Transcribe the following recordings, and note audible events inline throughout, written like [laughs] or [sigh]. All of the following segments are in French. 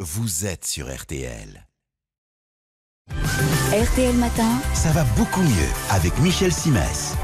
vous êtes sur RTL. RTL Matin. Ça va beaucoup mieux avec Michel Simès.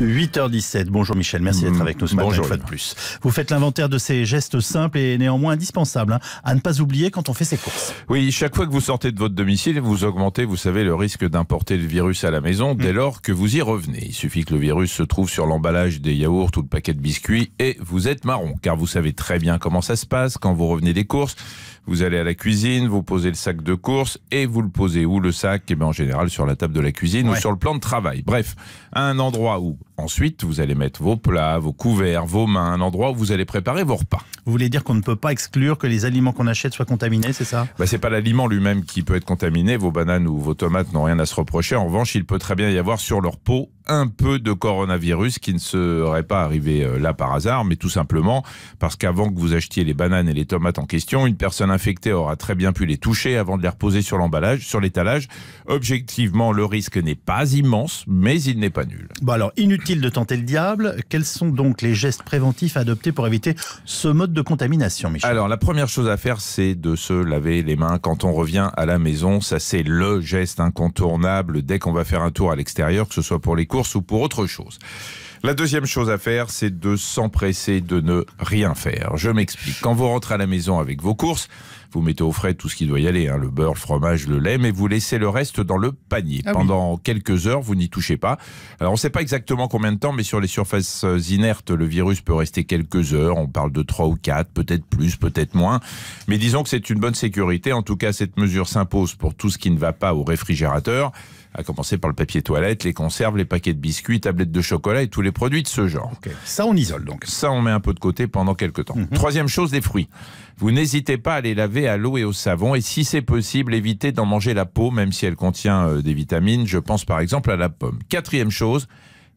8h17. Bonjour Michel, merci d'être avec nous ce matin Bonjour, de plus. Vous faites l'inventaire de ces gestes simples et néanmoins indispensables hein, à ne pas oublier quand on fait ses courses. Oui, chaque fois que vous sortez de votre domicile, vous augmentez, vous savez, le risque d'importer le virus à la maison mm. dès lors que vous y revenez. Il suffit que le virus se trouve sur l'emballage des yaourts ou le paquet de biscuits et vous êtes marron, car vous savez très bien comment ça se passe quand vous revenez des courses. Vous allez à la cuisine, vous posez le sac de courses et vous le posez où le sac eh ben, en général, sur la table de la cuisine ou sur le plan de travail. Bref, un endroit endroit où ensuite vous allez mettre vos plats, vos couverts, vos mains, un endroit où vous allez préparer vos repas. Vous voulez dire qu'on ne peut pas exclure que les aliments qu'on achète soient contaminés, c'est ça bah, C'est pas l'aliment lui-même qui peut être contaminé. Vos bananes ou vos tomates n'ont rien à se reprocher. En revanche, il peut très bien y avoir sur leur peau un peu de coronavirus qui ne serait pas arrivé euh, là par hasard, mais tout simplement parce qu'avant que vous achetiez les bananes et les tomates en question, une personne infectée aura très bien pu les toucher avant de les reposer sur l'emballage, sur l'étalage. Objectivement, le risque n'est pas immense, mais il n'est pas nul. Bon alors, inutile de tenter le diable. Quels sont donc les gestes préventifs à adopter pour éviter ce mode de contamination, Michel Alors, la première chose à faire, c'est de se laver les mains quand on revient à la maison. Ça, c'est le geste incontournable dès qu'on va faire un tour à l'extérieur, que ce soit pour les courses ou pour autre chose. La deuxième chose à faire, c'est de s'empresser de ne rien faire. Je m'explique. Quand vous rentrez à la maison avec vos courses, vous mettez au frais tout ce qui doit y aller, hein, le beurre, le fromage, le lait, mais vous laissez le reste dans le panier. Ah Pendant quelques heures, vous n'y touchez pas. Alors, on ne sait pas exactement combien de temps, mais sur les surfaces euh, inertes, le virus peut rester quelques heures. On parle de 3 ou 4, peut-être plus, peut-être moins. Mais disons que c'est une bonne sécurité. En tout cas, cette mesure s'impose pour tout ce qui ne va pas au réfrigérateur à commencer par le papier toilette, les conserves, les paquets de biscuits, tablettes de chocolat et tous les produits de ce genre. Ça, on isole donc. Ça, on met un peu de côté pendant quelques temps. Mhm. Troisième chose, les fruits. Vous n'hésitez pas à les laver à l'eau et au savon et si c'est possible, évitez d'en manger la peau, même si elle contient euh, des vitamines. Je pense par exemple à la pomme. Quatrième chose,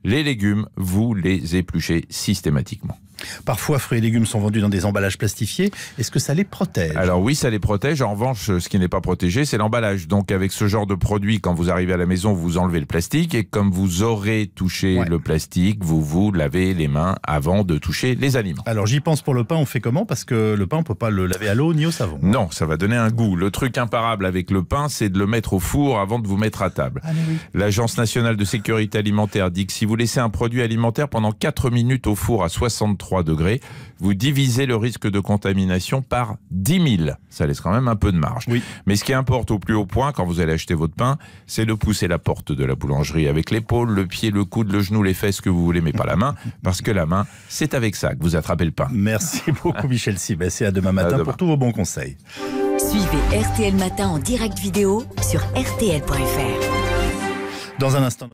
les légumes, vous les épluchez systématiquement. Parfois, fruits et légumes sont vendus dans des emballages plastifiés. Est-ce que ça les protège Alors oui, ça les protège. En revanche, ce qui n'est pas protégé, c'est l'emballage. Donc avec ce genre de produit, quand vous arrivez à la maison, vous enlevez le plastique et comme vous aurez touché le plastique, vous vous lavez les mains avant de toucher les aliments. Alors j'y pense pour le pain, on fait comment Parce que le pain, on peut pas le laver à l'eau ni au savon. Non, ça va donner un goût. Le truc imparable avec le pain, c'est de le mettre au four avant de vous mettre à table. Ah, L'Agence nationale de sécurité alimentaire dit que si vous laissez un produit alimentaire pendant 4 minutes au four à 63 degrés, vous divisez le risque de contamination par 10 000. Ça laisse quand même un peu de marge. Oui. Mais ce qui importe au plus haut point, quand vous allez acheter votre pain, c'est de pousser la porte de la boulangerie avec l'épaule, le pied, le coude, le genou, les fesses, que vous voulez, mais pas la main, [laughs] parce que la main, c'est avec ça que vous attrapez le pain. Merci [laughs] beaucoup, Michel Sibès, et à demain matin pour tous vos bons conseils. Suivez RTL Matin en direct vidéo sur rtl.fr. Dans un instant.